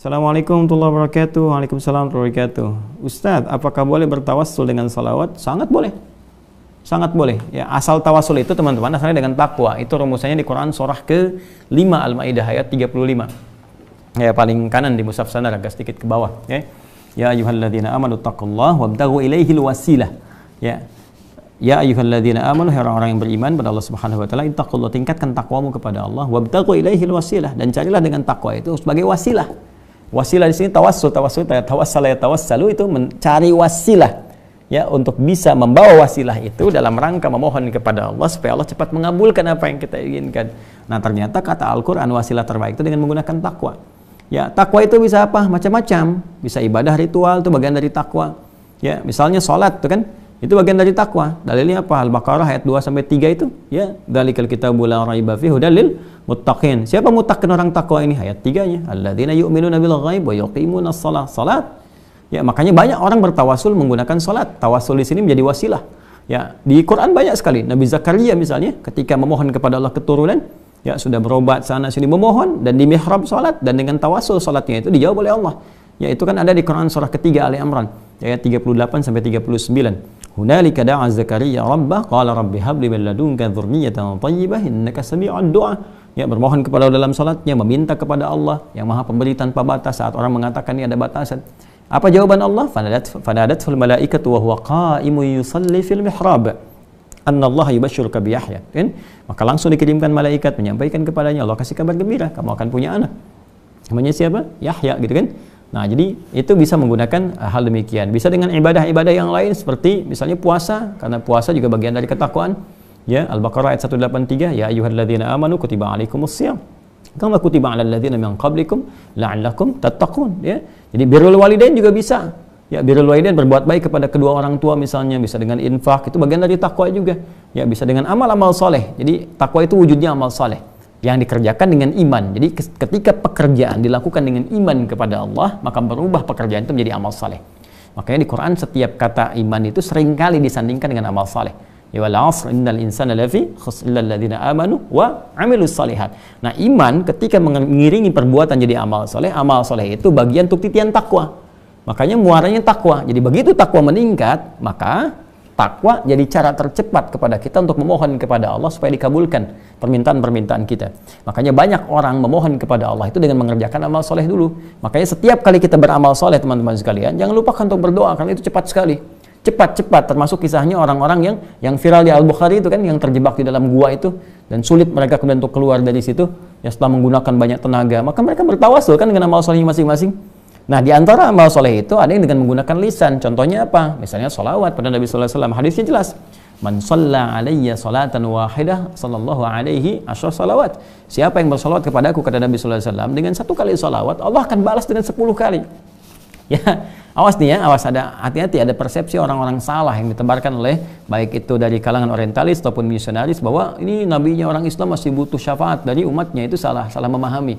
Assalamualaikum warahmatullahi wabarakatuh. Waalaikumsalam warahmatullahi wabarakatuh. Ustadz, apakah boleh bertawassul dengan salawat? Sangat boleh. Sangat boleh. Ya, asal tawassul itu teman-teman asalnya dengan takwa. Itu rumusannya di Quran surah ke-5 Al-Maidah ayat 35. Ya, paling kanan di musaf sana agak sedikit ke bawah, ya. Ya ayuhalladzina amanu taqullaha Wabdahu ilaihi wasilah. Ya. Ya ayyuhalladzina amanu hai orang-orang yang beriman pada Allah Subhanahu wa taala ittaqullah tingkatkan takwamu kepada Allah wabtaghu ilaihi wasilah dan carilah dengan takwa itu sebagai wasilah Wasilah di sini tawassul, tawassul, tawassal ya tawassalu itu mencari wasilah ya untuk bisa membawa wasilah itu dalam rangka memohon kepada Allah supaya Allah cepat mengabulkan apa yang kita inginkan. Nah, ternyata kata Al-Qur'an wasilah terbaik itu dengan menggunakan takwa. Ya, takwa itu bisa apa? Macam-macam. Bisa ibadah ritual itu bagian dari takwa. Ya, misalnya sholat itu kan itu bagian dari takwa. Dalilnya apa? Al-Baqarah ayat 2 sampai 3 itu, ya. Dzalikal kita la raiba fihi dalil muttaqin. Siapa muttaqin orang takwa ini? Ayat 3-nya. Alladzina yu'minuna bil ghaib wa yuqimuna shalah. Salat. Ya, makanya banyak orang bertawasul menggunakan salat. Tawasul di sini menjadi wasilah. Ya, di Quran banyak sekali. Nabi Zakaria misalnya ketika memohon kepada Allah keturunan, ya sudah berobat sana sini memohon dan di mihrab salat dan dengan tawasul salatnya itu dijawab oleh Allah. Ya, itu kan ada di Quran surah ketiga Ali Imran ayat 38 sampai 39. Hunalika da'a Zakaria rabbah qala rabbi habli min ladunka dzurriyyatan thayyibah innaka sami'ud du'a. Ya bermohon kepada dalam salatnya meminta kepada Allah yang Maha Pemberi tanpa batas saat orang mengatakan ini ada batasan. Apa jawaban Allah? Fanadat fanadat fil malaikat wa huwa qa'imun yusalli fil mihrab. Allah yubashshiruka bi Yahya. Kan? Maka langsung dikirimkan malaikat menyampaikan kepadanya Allah kasih kabar gembira kamu akan punya anak. Namanya siapa? Yahya gitu kan. Nah, jadi itu bisa menggunakan eh, hal demikian. Bisa dengan ibadah-ibadah yang lain seperti misalnya puasa karena puasa juga bagian dari ketakwaan. Ya, Al-Baqarah ayat 183, ya ayyuhalladzina amanu kutiba alaikumus siyam kama kutiba alal ladzina min qablikum la'allakum tattaqun ya. Jadi birrul walidain juga bisa. Ya, birrul walidain berbuat baik kepada kedua orang tua misalnya bisa dengan infak itu bagian dari takwa juga. Ya, bisa dengan amal-amal soleh. Jadi takwa itu wujudnya amal soleh yang dikerjakan dengan iman. Jadi ketika pekerjaan dilakukan dengan iman kepada Allah, maka berubah pekerjaan itu menjadi amal saleh. Makanya di Quran setiap kata iman itu seringkali disandingkan dengan amal saleh. Ya innal insana lafi amanu wa amilus salihat. Nah, iman ketika mengiringi perbuatan jadi amal saleh, amal saleh itu bagian untuk titian takwa. Makanya muaranya takwa. Jadi begitu takwa meningkat, maka Takwa jadi cara tercepat kepada kita untuk memohon kepada Allah supaya dikabulkan permintaan-permintaan kita. Makanya banyak orang memohon kepada Allah itu dengan mengerjakan amal soleh dulu. Makanya setiap kali kita beramal soleh teman-teman sekalian, jangan lupakan untuk berdoa karena itu cepat sekali cepat-cepat termasuk kisahnya orang-orang yang yang viral di Al Bukhari itu kan yang terjebak di dalam gua itu dan sulit mereka kemudian untuk keluar dari situ ya setelah menggunakan banyak tenaga maka mereka bertawasul kan dengan amal solehnya masing-masing Nah, di antara amal soleh itu ada yang dengan menggunakan lisan. Contohnya apa? Misalnya solawat pada Nabi SAW. Hadisnya jelas. Man salla alaiya salatan wahidah sallallahu alaihi asyur salawat. Siapa yang bersolawat kepadaku kata Nabi SAW dengan satu kali solawat, Allah akan balas dengan sepuluh kali. Ya, awas nih ya, awas ada hati-hati ada persepsi orang-orang salah yang ditebarkan oleh baik itu dari kalangan orientalis ataupun misionaris bahwa ini nabinya orang Islam masih butuh syafaat dari umatnya itu salah, salah memahami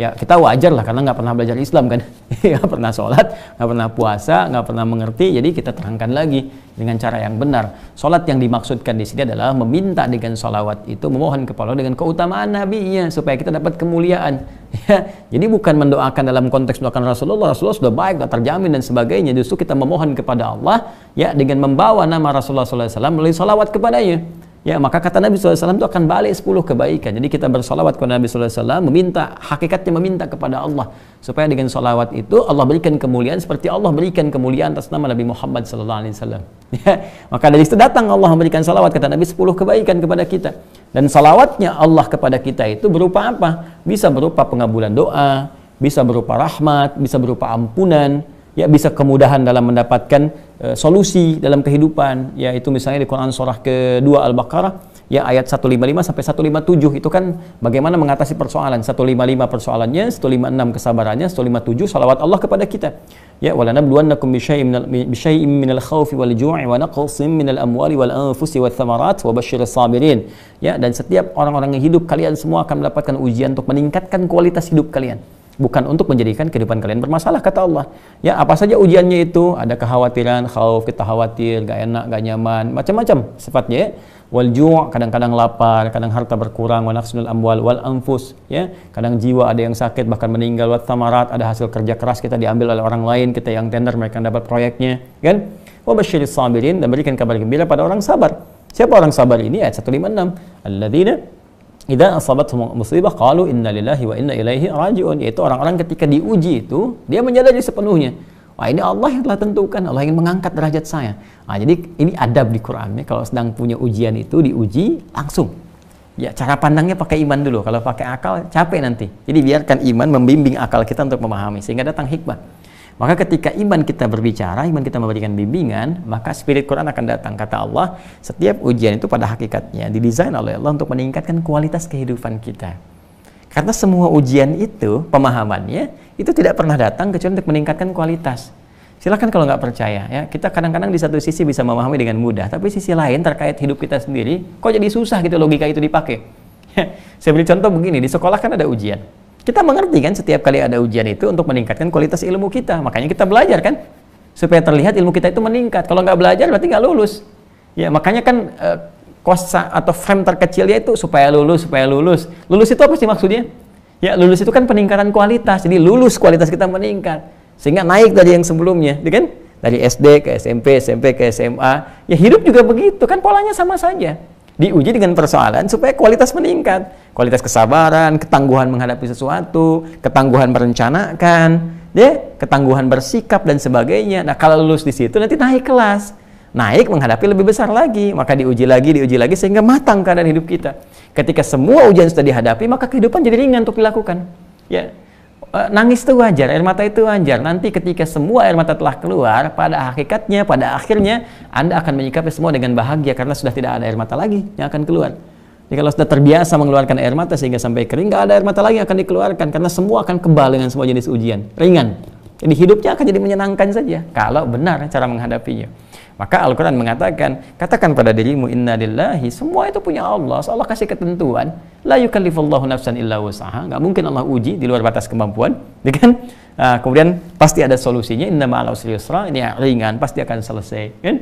ya kita wajar lah karena nggak pernah belajar Islam kan nggak pernah sholat nggak pernah puasa nggak pernah mengerti jadi kita terangkan lagi dengan cara yang benar sholat yang dimaksudkan di sini adalah meminta dengan sholawat itu memohon kepada Allah dengan keutamaan nabinya supaya kita dapat kemuliaan ya jadi bukan mendoakan dalam konteks mendoakan Rasulullah Rasulullah sudah baik sudah terjamin dan sebagainya justru kita memohon kepada Allah ya dengan membawa nama Rasulullah SAW melalui sholawat kepadanya Ya, maka kata Nabi SAW itu akan balik 10 kebaikan. Jadi kita bersolawat kepada Nabi SAW, meminta, hakikatnya meminta kepada Allah. Supaya dengan solawat itu, Allah berikan kemuliaan seperti Allah berikan kemuliaan atas nama Nabi Muhammad SAW. Ya, maka dari itu datang Allah memberikan solawat, kata Nabi 10 kebaikan kepada kita. Dan solawatnya Allah kepada kita itu berupa apa? Bisa berupa pengabulan doa, bisa berupa rahmat, bisa berupa ampunan, ya bisa kemudahan dalam mendapatkan Eh, solusi dalam kehidupan yaitu misalnya di Quran surah ke-2 Al-Baqarah ya ayat 155 sampai 157 itu kan bagaimana mengatasi persoalan 155 persoalannya 156 kesabarannya 157 salawat Allah kepada kita ya wala nabluwannakum bisyai'in minal khawfi wal ju'i wa naqsin minal amwali wal anfusi wath thamarat wa sabirin ya dan setiap orang-orang yang hidup kalian semua akan mendapatkan ujian untuk meningkatkan kualitas hidup kalian bukan untuk menjadikan kehidupan kalian bermasalah kata Allah ya apa saja ujiannya itu ada kekhawatiran khauf kita khawatir gak enak gak nyaman macam-macam sifatnya ya wal ju' kadang-kadang lapar kadang harta berkurang wal nafsul amwal wal anfus ya kadang jiwa ada yang sakit bahkan meninggal wal tamarat ada hasil kerja keras kita diambil oleh orang lain kita yang tender mereka dapat proyeknya kan wa basyiris sabirin dan berikan kabar gembira pada orang sabar siapa orang sabar ini ayat 156 alladzina Idza semua musibah kalau inna lillahi wa inna ilaihi raji'un. Yaitu orang-orang ketika diuji itu dia menyadari sepenuhnya. Wah ini Allah yang telah tentukan, Allah ingin mengangkat derajat saya. Nah, jadi ini adab di Quran ya. Kalau sedang punya ujian itu diuji langsung. Ya cara pandangnya pakai iman dulu. Kalau pakai akal capek nanti. Jadi biarkan iman membimbing akal kita untuk memahami sehingga datang hikmah. Maka ketika iman kita berbicara, iman kita memberikan bimbingan, maka spirit Quran akan datang. Kata Allah, setiap ujian itu pada hakikatnya didesain oleh Allah untuk meningkatkan kualitas kehidupan kita. Karena semua ujian itu, pemahamannya, itu tidak pernah datang kecuali untuk meningkatkan kualitas. Silahkan kalau nggak percaya ya, kita kadang-kadang di satu sisi bisa memahami dengan mudah, tapi sisi lain terkait hidup kita sendiri, kok jadi susah gitu logika itu dipakai. Saya beri contoh begini, di sekolah kan ada ujian. Kita mengerti kan setiap kali ada ujian itu untuk meningkatkan kualitas ilmu kita. Makanya kita belajar kan supaya terlihat ilmu kita itu meningkat. Kalau nggak belajar berarti nggak lulus. Ya makanya kan e, eh, cost atau frame terkecilnya itu supaya lulus, supaya lulus. Lulus itu apa sih maksudnya? Ya lulus itu kan peningkatan kualitas. Jadi lulus kualitas kita meningkat sehingga naik dari yang sebelumnya, ya kan? Dari SD ke SMP, SMP ke SMA. Ya hidup juga begitu kan polanya sama saja diuji dengan persoalan supaya kualitas meningkat. Kualitas kesabaran, ketangguhan menghadapi sesuatu, ketangguhan merencanakan, ya, ketangguhan bersikap dan sebagainya. Nah, kalau lulus di situ nanti naik kelas. Naik menghadapi lebih besar lagi, maka diuji lagi, diuji lagi sehingga matang keadaan hidup kita. Ketika semua ujian sudah dihadapi, maka kehidupan jadi ringan untuk dilakukan. Ya. Eh, nangis itu wajar, air mata itu wajar. Nanti ketika semua air mata telah keluar, pada hakikatnya, pada akhirnya Anda akan menyikapi semua dengan bahagia karena sudah tidak ada air mata lagi yang akan keluar. Jadi kalau sudah terbiasa mengeluarkan air mata sehingga sampai kering, nggak ada air mata lagi yang akan dikeluarkan karena semua akan kebal dengan semua jenis ujian, ringan. Jadi hidupnya akan jadi menyenangkan saja kalau benar cara menghadapinya. Maka Al-Quran mengatakan, katakan pada dirimu inna lillahi, semua itu punya Allah. Allah kasih ketentuan. La yukallifullahu nafsan illa usaha. Gak mungkin Allah uji di luar batas kemampuan. Iya kan? Nah, kemudian pasti ada solusinya. Inna ma'ala usri usra Ini ringan, pasti akan selesai. Kan?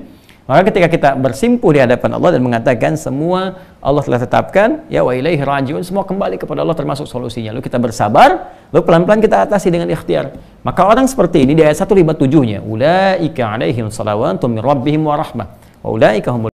Maka ketika kita bersimpuh di hadapan Allah dan mengatakan semua Allah telah tetapkan, ya wa ilaihi rajiun, semua kembali kepada Allah termasuk solusinya. Lalu kita bersabar, lalu pelan-pelan kita atasi dengan ikhtiar. Maka orang seperti ini di ayat 157-nya, ulaika alaihim salawatun min rabbihim wa rahmah. Wa ulaika humul